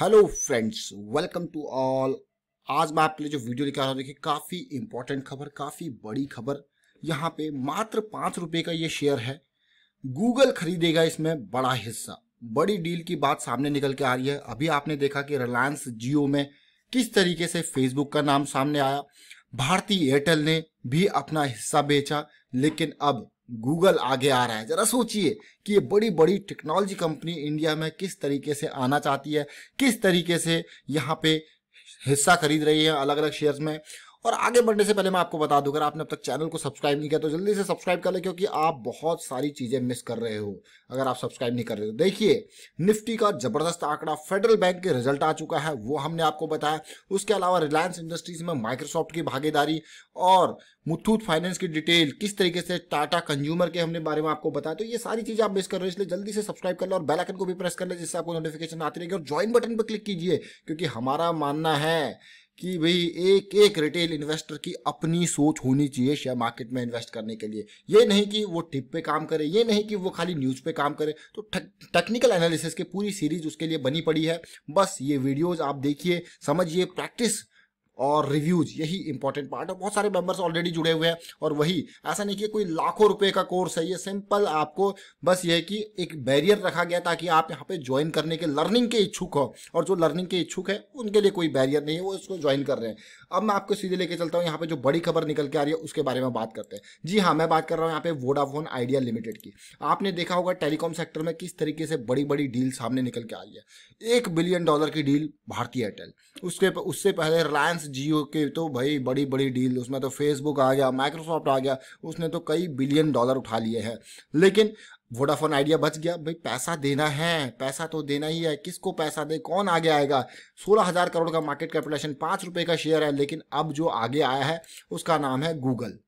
hello friends welcome to all आज मैं आपके लिए जो वीडियो लेकर आ रहा हूँ देखिए काफ़ी इंपॉर्टेंट खबर काफ़ी बड़ी खबर यहाँ पे मात्र पाँच रुपये का ये शेयर है गूगल खरीदेगा इसमें बड़ा हिस्सा बड़ी डील की बात सामने निकल के आ रही है अभी आपने देखा कि रिलायंस जियो में किस तरीके से फेसबुक का नाम सामने आया भारतीय एयरटेल ने भी अपना हिस्सा बेचा लेकिन अब गूगल आगे आ रहा है जरा सोचिए कि ये बड़ी बड़ी टेक्नोलॉजी कंपनी इंडिया में किस तरीके से आना चाहती है किस तरीके से यहाँ पे हिस्सा खरीद रही है अलग अलग शेयर्स में और आगे बढ़ने से पहले मैं आपको बता दूं अगर आपने अब तक चैनल को सब्सक्राइब नहीं किया तो जल्दी से सब्सक्राइब कर ले क्योंकि आप बहुत सारी चीजें मिस कर रहे हो अगर आप सब्सक्राइब नहीं कर रहे हो देखिए निफ्टी का जबरदस्त आंकड़ा फेडरल बैंक के रिजल्ट आ चुका है वो हमने आपको बताया उसके अलावा रिलायंस इंडस्ट्रीज में माइक्रोसॉफ्ट की भागीदारी और मुथूट फाइनेंस की डिटेल किस तरीके से टाटा कंज्यूमर के हमने बारे में आपको बताया तो ये सारी चीजें आप मिस कर रहे हो इसलिए जल्दी से सब्सक्राइब कर लो और बेलाइकन को भी प्रेस कर ले जिससे आपको नोटिफिकेशन आती रहेगी और ज्वाइन बटन पर क्लिक कीजिए क्योंकि हमारा मानना है कि भाई एक एक रिटेल इन्वेस्टर की अपनी सोच होनी चाहिए शेयर मार्केट में इन्वेस्ट करने के लिए ये नहीं कि वो टिप पे काम करे ये नहीं कि वो खाली न्यूज़ पे काम करे तो टेक्निकल एनालिसिस की पूरी सीरीज उसके लिए बनी पड़ी है बस ये वीडियोज़ आप देखिए समझिए प्रैक्टिस और रिव्यूज यही इंपॉर्टेंट पार्ट है बहुत सारे मेंबर्स ऑलरेडी जुड़े हुए हैं और वही ऐसा नहीं कि कोई लाखों रुपए का कोर्स है ये सिंपल आपको बस ये है कि एक बैरियर रखा गया ताकि आप यहाँ पे ज्वाइन करने के लर्निंग के इच्छुक हो और जो लर्निंग के इच्छुक है उनके लिए कोई बैरियर नहीं है वो इसको ज्वाइन कर रहे हैं अब मैं आपको सीधे लेके चलता हूँ यहाँ पे जो बड़ी खबर निकल के आ रही है उसके बारे में बात करते हैं जी हाँ मैं बात कर रहा हूँ यहाँ पे वोडाफोन आइडिया लिमिटेड की आपने देखा होगा टेलीकॉम सेक्टर में किस तरीके से बड़ी बड़ी डील सामने निकल के आ रही है एक बिलियन डॉलर की डील भारतीय एयरटेल उसके उससे पहले रिलायंस जियो के तो भाई बड़ी बड़ी डील उसमें तो फेसबुक आ गया माइक्रोसॉफ्ट आ गया उसने तो कई बिलियन डॉलर उठा लिए हैं लेकिन वोडाफोन आइडिया बच गया भाई पैसा देना है पैसा तो देना ही है किसको पैसा दे कौन आगे आएगा सोलह हज़ार करोड़ का मार्केट कैपिटलेशन पाँच रुपये का शेयर है लेकिन अब जो आगे आया है उसका नाम है गूगल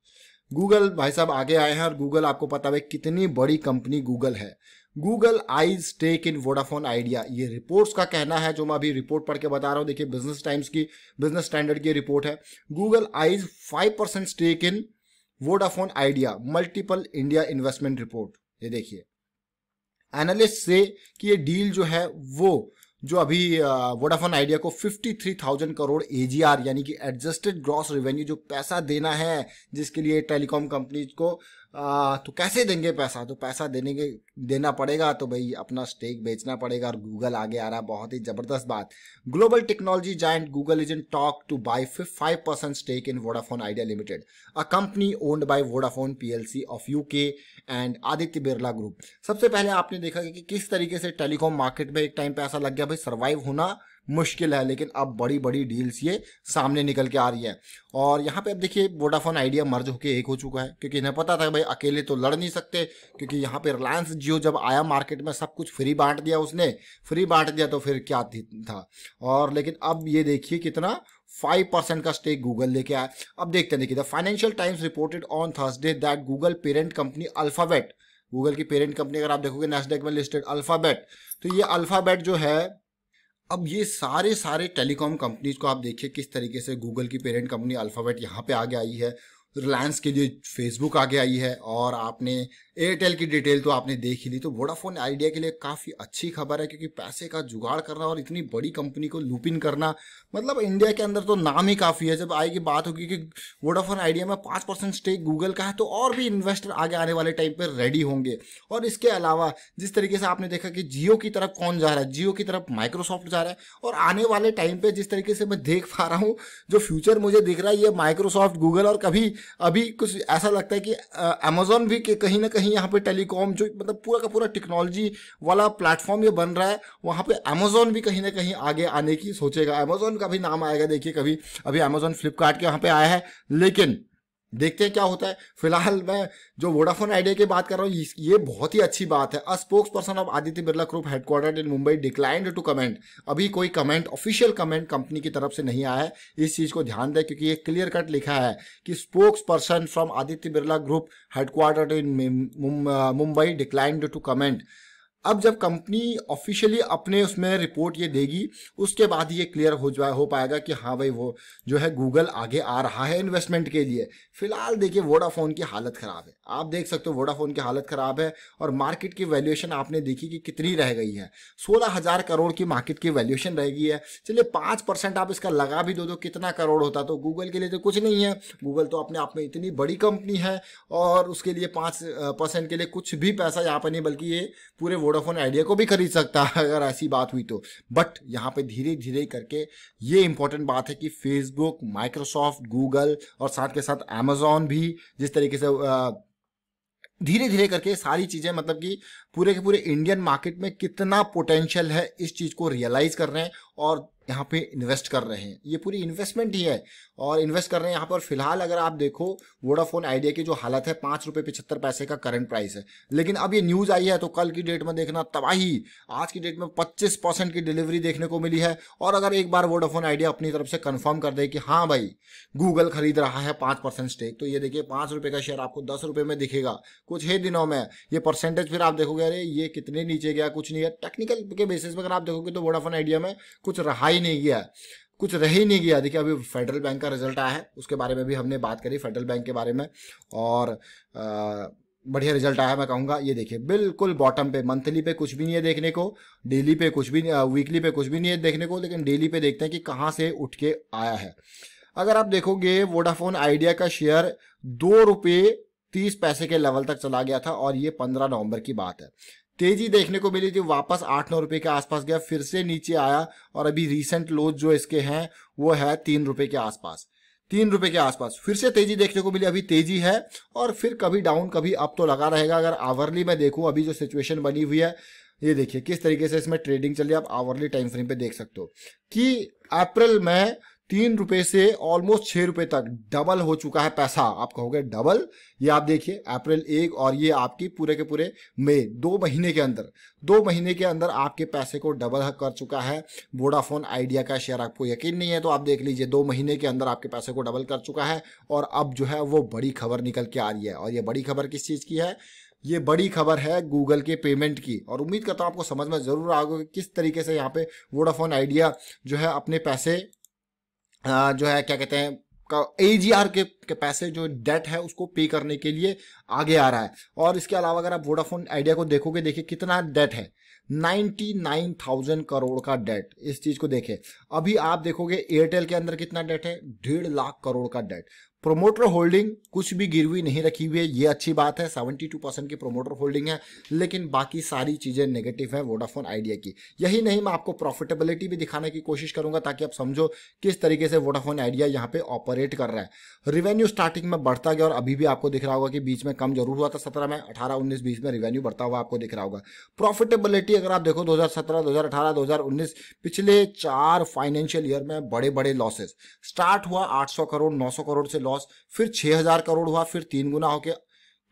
गूगल भाई साहब आगे आए हैं और गूगल आपको पता है कितनी बड़ी कंपनी गूगल है Google eyes take in Vodafone Idea ये रिपोर्ट्स का कहना है जो मैं अभी रिपोर्ट पढ़ के बता रहा हूँ देखिए बिजनेस टाइम्स की बिजनेस स्टैंडर्ड की रिपोर्ट है Google eyes five percent stake in Vodafone Idea multiple India investment report ये देखिए एनालिस्ट से कि ये डील जो है वो जो अभी वोडाफोन आइडिया को 53,000 करोड़ एजीआर यानी कि एडजस्टेड ग्रॉस रेवेन्यू जो पैसा देना है जिसके लिए टेलीकॉम कंपनी को आ, तो कैसे देंगे पैसा तो पैसा देने के देना पड़ेगा तो भाई अपना स्टेक बेचना पड़ेगा और गूगल आगे आ रहा है बहुत ही जबरदस्त बात global technology giant Google is in talk to buy five percent stake in Vodafone Idea limited a company owned by Vodafone PLC of UK and Aditya Birla group सबसे पहले आपने देखा कि, कि किस तरीके से टेलीकॉम मार्केट में एक टाइम पर ऐसा लग गया भाई सर्वाइव होना मुश्किल है लेकिन अब बड़ी बड़ी डील्स ये सामने निकल के आ रही है और यहाँ पे अब देखिए वोडाफोन आइडिया मर्ज होकर एक हो चुका है क्योंकि इन्हें पता था भाई अकेले तो लड़ नहीं सकते क्योंकि यहाँ पे रिलायंस जियो जब आया मार्केट में सब कुछ फ्री बांट दिया उसने फ्री बांट दिया तो फिर क्या था और लेकिन अब ये देखिए कितना फाइव परसेंट का स्टेक गूगल लेके आया अब देखते हैं देखिए the Financial Times reported on Thursday that Google parent company Alphabet Google की पेरेंट कंपनी अगर आप देखोगे नेस्डेक में लिस्टेड अल्फाबेट तो ये अल्फाबेट जो है अब ये सारे सारे टेलीकॉम कंपनीज को आप देखिए किस तरीके से गूगल की पेरेंट कंपनी अल्फ़ाबेट यहाँ पे आगे आई है रिलायंस के लिए फेसबुक आगे आई है और आपने एयरटेल की डिटेल तो आपने देख ही ली तो वोडाफोन आइडिया के लिए काफ़ी अच्छी खबर है क्योंकि पैसे का जुगाड़ करना और इतनी बड़ी कंपनी को लूपिन करना मतलब इंडिया के अंदर तो नाम ही काफ़ी है जब आएगी बात होगी कि वोडाफोन आइडिया में पाँच परसेंट स्टेक गूगल का है तो और भी इन्वेस्टर आगे आने वाले टाइम पर रेडी होंगे और इसके अलावा जिस तरीके से आपने देखा कि जियो की तरफ कौन जा रहा है जियो की तरफ माइक्रोसॉफ्ट जा रहा है और आने वाले टाइम पर जिस तरीके से मैं देख पा रहा हूँ जो फ्यूचर मुझे दिख रहा है ये माइक्रोसॉफ्ट गूगल और कभी अभी कुछ ऐसा लगता है कि अमेजोन भी के कहीं ना कहीं यहाँ पे टेलीकॉम जो मतलब पूरा का पूरा टेक्नोलॉजी वाला प्लेटफॉर्म ये बन रहा है वहाँ पे अमेजोन भी कहीं ना कहीं आगे आने की सोचेगा अमेजोन का भी नाम आएगा देखिए कभी अभी अमेजोन फ्लिपकार्ट के वहाँ पे आया है लेकिन देखते हैं क्या होता है फिलहाल मैं जो वोडाफोन आइडिया की बात कर रहा हूँ ये बहुत ही अच्छी बात है a spokesperson of Aditya Birla group headquarter in Mumbai declined to comment अभी कोई कमेंट ऑफिशियल कमेंट कंपनी की तरफ से नहीं आया है इस चीज़ को ध्यान दें क्योंकि ये क्लियर कट लिखा है कि spokesperson from Aditya Birla group headquarter in Mumbai declined to comment अब जब कंपनी ऑफिशियली अपने उसमें रिपोर्ट ये देगी उसके बाद ये क्लियर हो जाए हो पाएगा कि हाँ भाई वो जो है गूगल आगे आ रहा है इन्वेस्टमेंट के लिए फिलहाल देखिए वोडाफोन की हालत ख़राब है आप देख सकते हो वोडाफोन की हालत ख़राब है और मार्केट की वैल्यूएशन आपने देखी कि कितनी रह गई है सोलह हज़ार करोड़ की मार्केट की वैल्यूएशन रह गई है चलिए पाँच परसेंट आप इसका लगा भी दो दो कितना करोड़ होता तो गूगल के लिए तो कुछ नहीं है गूगल तो अपने आप में इतनी बड़ी कंपनी है और उसके लिए पाँच परसेंट के लिए कुछ भी पैसा यहाँ पर नहीं बल्कि ये पूरे वोडाफोन आइडिया को भी खरीद सकता है अगर ऐसी बात हुई तो बट यहाँ पे धीरे धीरे करके ये इंपॉर्टेंट बात है कि फेसबुक माइक्रोसॉफ्ट गूगल और साथ के साथ अमेजोन भी जिस तरीके से धीरे धीरे करके सारी चीज़ें मतलब कि पूरे के पूरे इंडियन मार्केट में कितना पोटेंशियल है इस चीज़ को रियलाइज़ कर रहे हैं और यहाँ पे इन्वेस्ट कर रहे हैं ये पूरी इन्वेस्टमेंट ही है और इन्वेस्ट कर रहे हैं यहाँ पर फिलहाल अगर आप देखो वोडाफोन आइडिया की जो हालत है पाँच रुपये पिछहत्तर पैसे का करंट प्राइस है लेकिन अब ये न्यूज़ आई है तो कल की डेट में देखना तबाही आज की डेट में पच्चीस परसेंट की डिलीवरी देखने को मिली है और अगर एक बार वोडाफोन आइडिया अपनी तरफ से कन्फर्म कर दे कि हाँ भाई गूगल खरीद रहा है पाँच परसेंट स्टेक तो ये देखिए पाँच का शेयर आपको दस में दिखेगा कुछ ही दिनों में ये परसेंटेज फिर आप देखोगे अरे ये कितने नीचे गया कुछ नहीं है टेक्निकल के बेसिस पर अगर आप देखोगे तो वोडाफोन आइडिया में कुछ रहा ही ही नहीं गया कुछ रह ही नहीं गया देखिए अभी फेडरल बैंक का रिजल्ट आया है उसके बारे में भी हमने बात करी फेडरल बैंक के बारे में और बढ़िया रिजल्ट आया मैं कहूँगा ये देखिए बिल्कुल बॉटम पे मंथली पे कुछ भी नहीं है देखने को डेली पे कुछ भी वीकली पे कुछ भी नहीं है देखने को लेकिन डेली पे देखते हैं कि कहाँ से उठ के आया है अगर आप देखोगे वोडाफोन आइडिया का शेयर दो रुपये तीस पैसे के लेवल तक चला गया था और ये पंद्रह नवंबर की बात है तेजी देखने को मिली जो वापस आठ नौ रुपए के आसपास गया फिर से नीचे आया और अभी रिसेंट लोज जो इसके हैं वो है तीन रुपए के आसपास तीन रुपए के आसपास फिर से तेजी देखने को मिली अभी तेजी है और फिर कभी डाउन कभी अप तो लगा रहेगा अगर आवरली मैं देखूं अभी जो सिचुएशन बनी हुई है ये देखिए किस तरीके से इसमें ट्रेडिंग चल रही है आप आवरली टाइम फ्रेम पे देख सकते हो कि अप्रैल में तीन रुपए से ऑलमोस्ट छह रुपए तक डबल हो चुका है पैसा आप कहोगे डबल ये आप देखिए अप्रैल एक और ये आपकी पूरे के पूरे मई दो महीने के अंदर दो महीने के अंदर आपके पैसे को डबल कर चुका है वोडाफोन आइडिया का शेयर आपको यकीन नहीं है तो आप देख लीजिए दो महीने के अंदर आपके पैसे को डबल कर चुका है और अब जो है वो बड़ी खबर निकल के आ रही है और ये बड़ी खबर किस चीज़ की है ये बड़ी खबर है गूगल के पेमेंट की और उम्मीद करता हूँ आपको समझ में ज़रूर कि किस तरीके से यहाँ पे वोडाफोन आइडिया जो है अपने पैसे जो है क्या कहते हैं ए जी के, के पैसे जो डेट है उसको पे करने के लिए आगे आ रहा है और इसके अलावा अगर आप वोडाफोन आइडिया को देखोगे देखिए कितना डेट है नाइन्टी नाइन थाउजेंड करोड़ का डेट इस चीज को देखें अभी आप देखोगे एयरटेल के अंदर कितना डेट है डेढ़ लाख करोड़ का डेट प्रोमोटर होल्डिंग कुछ भी गिरवी नहीं रखी हुई है ये अच्छी बात है 72 परसेंट की प्रोमोटर होल्डिंग है लेकिन बाकी सारी चीज़ें नेगेटिव हैं वोडाफोन आइडिया की यही नहीं मैं आपको प्रॉफिटेबिलिटी भी दिखाने की कोशिश करूंगा ताकि आप समझो किस तरीके से वोडाफोन आइडिया यहाँ पे ऑपरेट कर रहा है रिवेन्यू स्टार्टिंग में बढ़ता गया और अभी भी आपको दिख रहा होगा कि बीच में कम जरूर हुआ था सत्रह में अठारह उन्नीस बीस में रिवेन्यू बढ़ता हुआ आपको दिख रहा होगा प्रॉफिटेबिलिटी अगर आप देखो दो हज़ार सत्रह पिछले चार फाइनेंशियल ईयर में बड़े बड़े लॉसेज स्टार्ट हुआ आठ करोड़ नौ करोड़ से लॉस फिर छह हजार करोड़ हुआ फिर तीन गुना होकर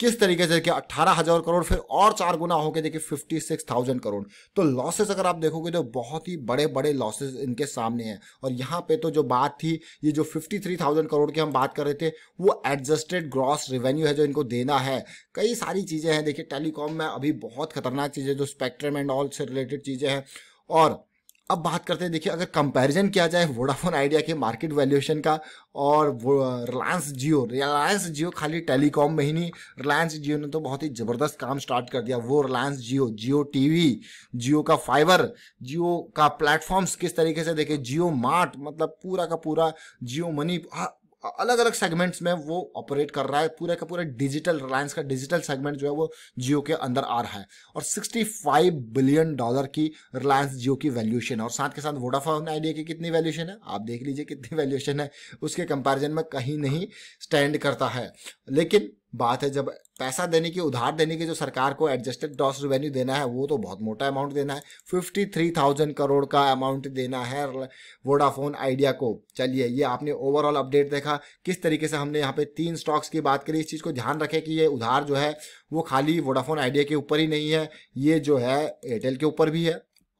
किस तरीके से देखिए अट्ठारह हजार करोड़ फिर और चार गुना होकर देखिए फिफ्टी सिक्स थाउजेंड करोड़ तो लॉसेस अगर आप देखोगे तो बहुत ही बड़े बड़े लॉसेस इनके सामने हैं और यहाँ पे तो जो बात थी ये जो फिफ्टी थ्री थाउजेंड करोड़ की हम बात कर रहे थे वो एडजस्टेड ग्रॉस रेवेन्यू है जो इनको देना है कई सारी चीज़ें हैं देखिए टेलीकॉम में अभी बहुत खतरनाक चीज़ें जो स्पेक्ट्रम एंड ऑल से रिलेटेड चीज़ें हैं और अब बात करते हैं देखिए अगर कंपैरिजन किया जाए वोडाफोन आइडिया के मार्केट वैल्यूएशन का और वो रिलायंस जियो रिलायंस जियो खाली टेलीकॉम में ही नहीं रिलायंस जियो ने तो बहुत ही ज़बरदस्त काम स्टार्ट कर दिया वो रिलायंस जियो जियो टीवी जियो का फाइबर जियो का प्लेटफॉर्म्स किस तरीके से देखे जियो मार्ट मतलब पूरा का पूरा जियो मनी अलग अलग सेगमेंट्स में वो ऑपरेट कर रहा है पूरे का पूरा डिजिटल रिलायंस का डिजिटल सेगमेंट जो है वो जियो के अंदर आ रहा है और 65 बिलियन डॉलर की रिलायंस जियो की वैल्यूएशन है और साथ के साथ वोडाफोन आइडिया की कितनी वैल्यूएशन है आप देख लीजिए कितनी वैल्यूएशन है उसके कंपेरिजन में कहीं नहीं स्टैंड करता है लेकिन बात है जब पैसा देने की उधार देने की जो सरकार को एडजस्टेड ग्रॉस रेवेन्यू देना है वो तो बहुत मोटा अमाउंट देना है फिफ्टी थ्री थाउजेंड करोड़ का अमाउंट देना है वोडाफोन आइडिया को चलिए ये आपने ओवरऑल अपडेट देखा किस तरीके से हमने यहाँ पे तीन स्टॉक्स की बात करी इस चीज़ को ध्यान रखें कि ये उधार जो है वो खाली वोडाफोन आइडिया के ऊपर ही नहीं है ये जो है एयरटेल के ऊपर भी है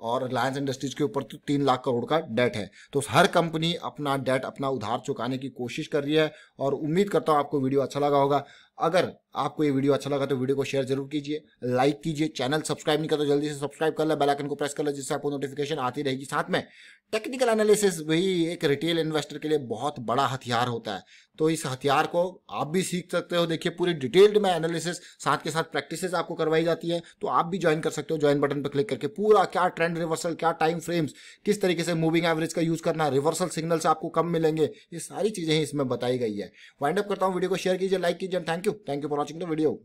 और रिलायंस इंडस्ट्रीज के ऊपर तो तीन लाख करोड़ का डेट है तो हर कंपनी अपना डेट अपना उधार चुकाने की कोशिश कर रही है और उम्मीद करता हूँ आपको वीडियो अच्छा लगा होगा अगर आपको ये वीडियो अच्छा लगा तो वीडियो को शेयर जरूर कीजिए लाइक कीजिए चैनल सब्सक्राइब नहीं कर तो जल्दी से सब्सक्राइब कर ले बेल आइकन को प्रेस कर ले जिससे आपको नोटिफिकेशन आती रहेगी साथ में टेक्निकल एनालिसिस भी एक रिटेल इन्वेस्टर के लिए बहुत बड़ा हथियार होता है तो इस हथियार को आप भी सीख सकते हो देखिए पूरी डिटेल्ड में एनालिसिस साथ के साथ प्रैक्टिस आपको करवाई जाती है तो आप भी ज्वाइन कर सकते हो ज्वाइन बटन पर क्लिक करके पूरा क्या ट्रेंड रिवर्सल क्या टाइम फ्रेम्स किस तरीके से मूविंग एवरेज का यूज करना रिवर्सल सिग्नल्स आपको कम मिलेंगे ये सारी चीजें इसमें बताई गई है वाइंड अप करता हूँ वीडियो को शेयर कीजिए लाइक कीजिए thank you you thank you for watching the video